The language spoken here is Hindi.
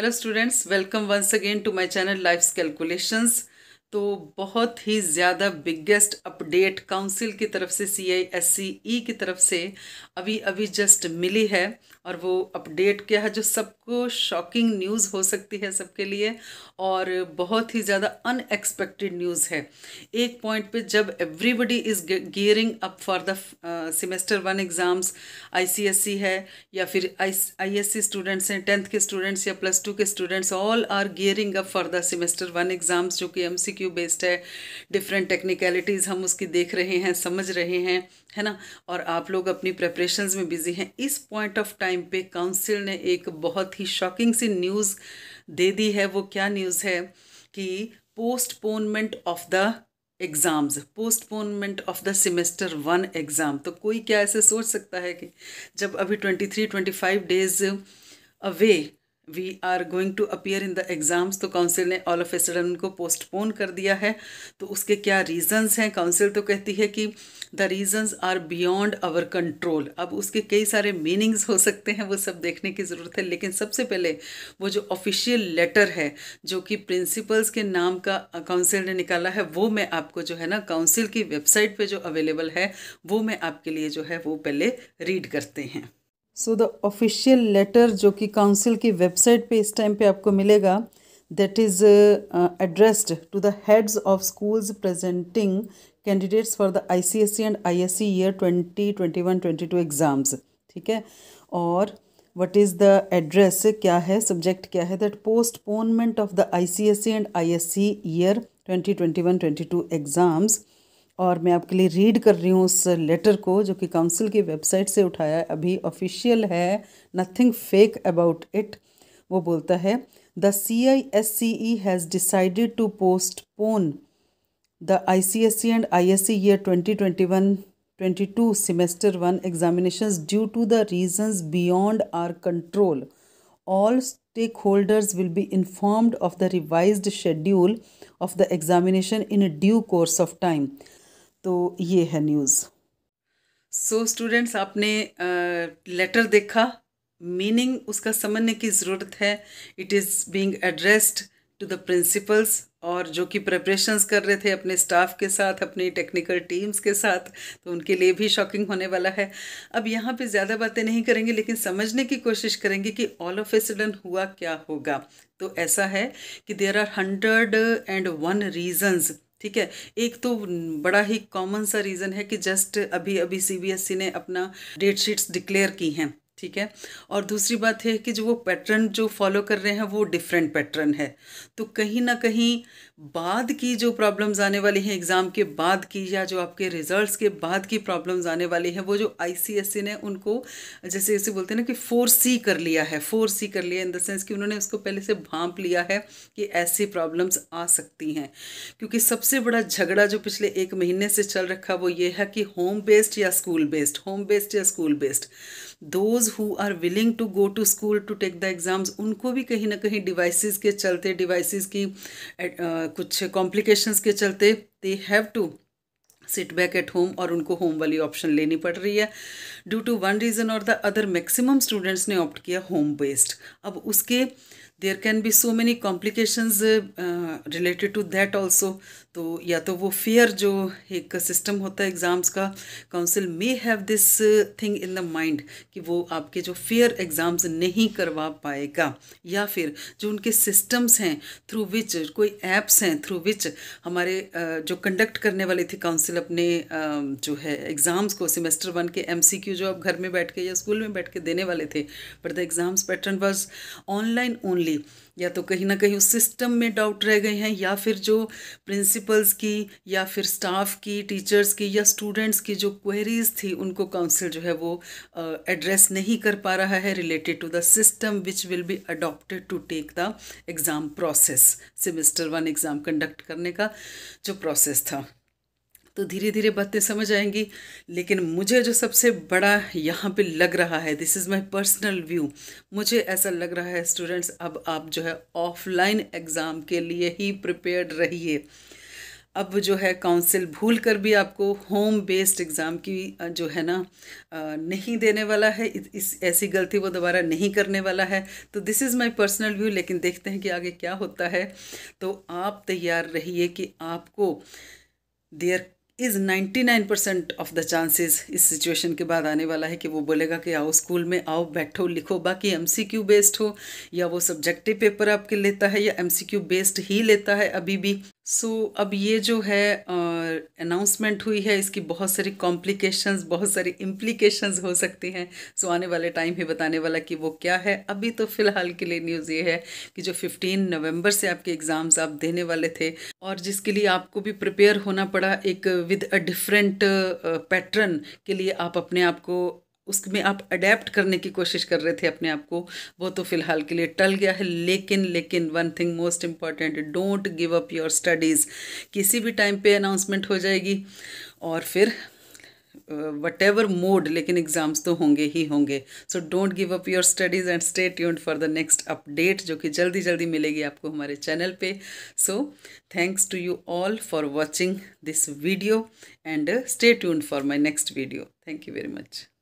Hello students, welcome once again to my channel Life's Calculations. तो बहुत ही ज़्यादा बिगेस्ट अपडेट काउंसिल की तरफ से सी आई एस सी ई की तरफ से अभी अभी जस्ट मिली है और वो अपडेट क्या है जो सबको शॉकिंग न्यूज़ हो सकती है सबके लिए और बहुत ही ज़्यादा अनएक्सपेक्टेड न्यूज़ है एक पॉइंट पे जब everybody is gearing up for the semester one exams I C है या फिर आई सी स्टूडेंट्स हैं टेंथ के स्टूडेंट्स या प्लस टू के students all are gearing up for the semester one exams जो कि एम एमसीक्यू बेस्ड है डिफरेंट टेक्निकलिटीज़ हम उसकी देख रहे हैं समझ रहे हैं है ना और आप लोग अपनी प्रेपरेशंस में बिजी हैं इस पॉइंट ऑफ टाइम पे काउंसिल ने एक बहुत ही शॉकिंग सी न्यूज़ दे दी है वो क्या न्यूज़ है कि postponement of the exams postponement of the semester one exam तो कोई क्या ऐसे सोच सकता है कि जब अभी twenty three twenty five days away we are going to appear in the exams तो काउंसिल ने ऑल ऑफ ए सडन को पोस्टपोन कर दिया है तो उसके क्या रीज़न्स हैं काउंसिल तो कहती है कि the reasons are beyond our control अब उसके कई सारे मीनिंग्स हो सकते हैं वो सब देखने की ज़रूरत है लेकिन सबसे पहले वो जो ऑफिशियल लेटर है जो कि प्रिंसिपल्स के नाम का काउंसिल ने निकाला है वो मैं आपको जो है ना काउंसिल की वेबसाइट पर जो अवेलेबल है वो मैं आपके लिए जो है वो पहले रीड करते हैं सो द ऑफिशियल लेटर जो कि काउंसिल की वेबसाइट पे इस टाइम पे आपको मिलेगा that is addressed to the heads of schools presenting candidates for the ICSE and ISC year twenty twenty one twenty two exams ठीक है और वट इज़ द एड्रेस क्या है सब्जेक्ट क्या है that postponement of the I C S C and I S C year twenty twenty one twenty two exams और मैं आपके लिए रीड कर रही हूँ उस लेटर को जो कि काउंसिल की वेबसाइट से उठाया अभी ऑफिशियल है नथिंग फेक अबाउट इट वो बोलता है the C I S C E has decided to postpone the I C S C and I S C year twenty twenty one twenty two semester one examination due to the reasons beyond our control all stakeholders will be informed of the revise schedule of the examination in due course of time तो ये है न्यूज़ सो so, स्टूडेंट्स आपने लेटर uh, देखा मीनिंग उसका समझने की ज़रूरत है it is being addressed to the principals और जो कि प्रेपरेशंस कर रहे थे अपने स्टाफ के साथ अपनी टेक्निकल टीम्स के साथ तो उनके लिए भी शॉकिंग होने वाला है अब यहाँ पे ज़्यादा बातें नहीं करेंगे लेकिन समझने की कोशिश करेंगे कि ऑल ऑफ ए सडन हुआ क्या होगा तो ऐसा है कि there are hundred and one reasons ठीक है एक तो बड़ा ही कॉमन सा रीज़न है कि जस्ट अभी अभी सीबीएसई ने अपना डेट शीट्स डिक्लेयर की हैं ठीक है और दूसरी बात है कि जो वो पैटर्न जो फॉलो कर रहे हैं वो डिफरेंट पैटर्न है तो कहीं ना कहीं बाद की जो प्रॉब्लम्स आने वाली हैं एग्ज़ाम के बाद की या जो आपके रिजल्ट्स के बाद की प्रॉब्लम्स आने वाली हैं वो जो आईसीएससी e ने उनको जैसे जैसे बोलते हैं ना कि फोर सी कर लिया है फोर सी कर लिया इन द सेंस कि उन्होंने उसको पहले से भांप लिया है कि ऐसी प्रॉब्लम्स आ सकती हैं क्योंकि सबसे बड़ा झगड़ा जो पिछले एक महीने से चल रखा वो ये है कि होम बेस्ड या स्कूल बेस्ड होम बेस्ड या school based those those who are willing to go to school to take the exams उनको भी कहीं ना कहीं डिवाइसेस के चलते डिवाइसेस की uh, कुछ कॉम्प्लिकेशंस के चलते they have to sit back at home और उनको होम वाली ऑप्शन लेनी पड़ रही है ड्यू टू वन रीज़न और द अदर मैक्सिमम स्टूडेंट्स ने ऑप्ट किया होम बेस्ड अब उसके there can be so many complications related to that also तो या तो वो फेयर जो एक सिस्टम होता है एग्ज़ाम्स का council may have this thing in the mind कि वो आपके जो फेयर एग्ज़ाम्स नहीं करवा पाएगा या फिर जो उनके सिस्टम्स हैं थ्रू विच कोई एप्स हैं थ्रू विच हमारे uh, जो कंडक्ट करने वाले थे काउंसिल अपने um, जो है एग्ज़ाम्स को सेमेस्टर वन के एम सी क्यू जो आप घर में बैठ के या स्कूल में बैठ के देने वाले थे but the exams pattern was online only लिए या तो कहीं ना कहीं उस सिस्टम में डाउट रह गए हैं या फिर जो प्रिंसिपल्स की या फिर स्टाफ की टीचर्स की या स्टूडेंट्स की जो क्वेरीज थी उनको काउंसिल जो है वो एड्रेस uh, नहीं कर पा रहा है related to the system which will be adopted to take the exam process semester one exam conduct करने का जो प्रोसेस था तो धीरे धीरे बातें समझ आएंगी लेकिन मुझे जो सबसे बड़ा यहाँ पे लग रहा है this is my personal view मुझे ऐसा लग रहा है स्टूडेंट्स अब आप जो है ऑफलाइन एग्ज़ाम के लिए ही प्रिपेयर्ड रहिए अब जो है काउंसिल भूल कर भी आपको होम बेस्ड एग्ज़ाम की जो है ना नहीं देने वाला है इस ऐसी गलती वो दोबारा नहीं करने वाला है तो this is my personal view लेकिन देखते हैं कि आगे क्या होता है तो आप तैयार रहिए कि आपको there is 99 percent of the chances इस सिचुएशन के बाद आने वाला है कि वो बोलेगा कि आओ स्कूल में आओ बैठो लिखो बाकी एम सी क्यू बेस्ड हो या वो सब्जेक्टिव पेपर आपके लेता है या एम सी क्यू बेस्ड ही लेता है अभी भी सो so, अब ये जो है आ, अनाउंसमेंट हुई है इसकी बहुत सारी कॉम्प्लिकेशंस बहुत सारी इम्प्लीकेशंस हो सकती हैं सो आने वाले टाइम ही बताने वाला कि वो क्या है अभी तो फ़िलहाल के लिए न्यूज़ ये है कि जो 15 नवंबर से आपके एग्ज़ाम्स आप देने वाले थे और जिसके लिए आपको भी प्रिपेयर होना पड़ा एक विद अ डिफरेंट पैटर्न के लिए आप अपने आप को उसमें आप अडेप्ट करने की कोशिश कर रहे थे अपने आप को वो तो फ़िलहाल के लिए टल गया है लेकिन लेकिन one thing most important don't give up your studies किसी भी टाइम पे अनाउंसमेंट हो जाएगी और फिर वट एवर मोड लेकिन एग्ज़ाम्स तो होंगे ही होंगे so don't give up your studies and stay tuned for the next update जो कि जल्दी जल्दी मिलेगी आपको हमारे चैनल पे so thanks to you all for watching this video and stay tuned for my next video thank you very much